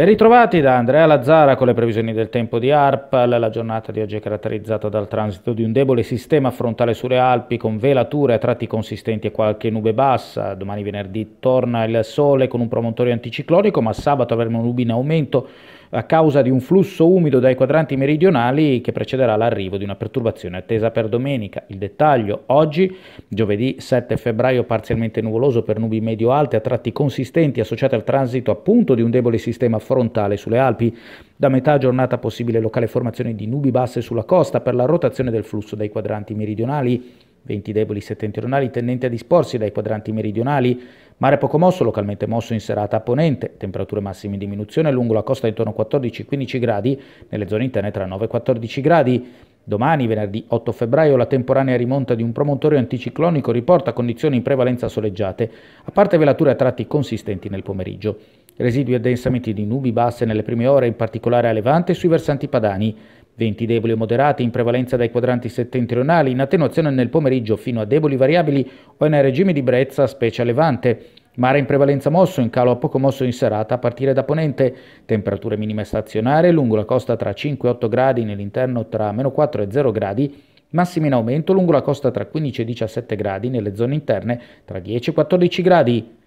Ben ritrovati da Andrea Lazzara con le previsioni del tempo di ARPAL. La giornata di oggi è caratterizzata dal transito di un debole sistema frontale sulle Alpi con velature a tratti consistenti e qualche nube bassa. Domani venerdì torna il sole con un promontorio anticiclonico, ma sabato avremo nubi in aumento a causa di un flusso umido dai quadranti meridionali che precederà l'arrivo di una perturbazione attesa per domenica. Il dettaglio oggi, giovedì 7 febbraio, parzialmente nuvoloso per nubi medio-alte a tratti consistenti associate al transito appunto di un debole sistema frontale sulle Alpi. Da metà giornata possibile locale formazione di nubi basse sulla costa per la rotazione del flusso dai quadranti meridionali venti deboli settentrionali tendenti a disporsi dai quadranti meridionali, mare poco mosso, localmente mosso in serata a ponente, temperature massime in diminuzione lungo la costa intorno a 14-15 gradi, nelle zone interne tra 9 e 14 gradi. Domani, venerdì 8 febbraio, la temporanea rimonta di un promontorio anticiclonico riporta condizioni in prevalenza soleggiate, a parte velature a tratti consistenti nel pomeriggio. Residui addensamenti di nubi basse nelle prime ore, in particolare a Levante e sui versanti padani. Venti deboli o moderati in prevalenza dai quadranti settentrionali, in attenuazione nel pomeriggio fino a deboli variabili o nei regimi di brezza, specie a levante. Mare in prevalenza mosso, in calo a poco mosso in serata a partire da ponente. Temperature minime stazionarie lungo la costa tra 5 e 8 gradi, nell'interno tra meno 4 e 0 gradi. Massimi in aumento lungo la costa tra 15 e 17 gradi, nelle zone interne tra 10 e 14 gradi.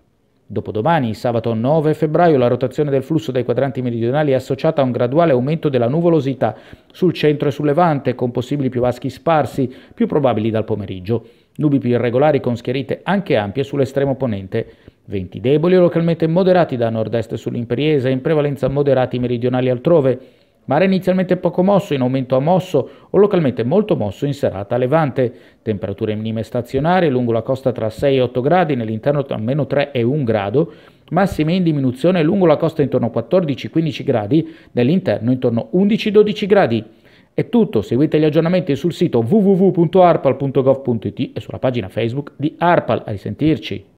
Dopodomani, sabato 9 febbraio, la rotazione del flusso dai quadranti meridionali è associata a un graduale aumento della nuvolosità sul centro e sul levante, con possibili piovaschi sparsi, più probabili dal pomeriggio. Nubi più irregolari con schiarite anche ampie sull'estremo ponente. Venti deboli o localmente moderati da nord-est sull'imperiese, in prevalenza moderati meridionali altrove. Mare inizialmente poco mosso, in aumento a mosso o localmente molto mosso in serata a levante. Temperature minime stazionarie lungo la costa tra 6 e 8 gradi, nell'interno tra meno 3 e 1 grado, massime in diminuzione lungo la costa intorno a 14-15 gradi, nell'interno intorno a 11-12 gradi. È tutto, seguite gli aggiornamenti sul sito www.arpal.gov.it e sulla pagina Facebook di Arpal. A risentirci!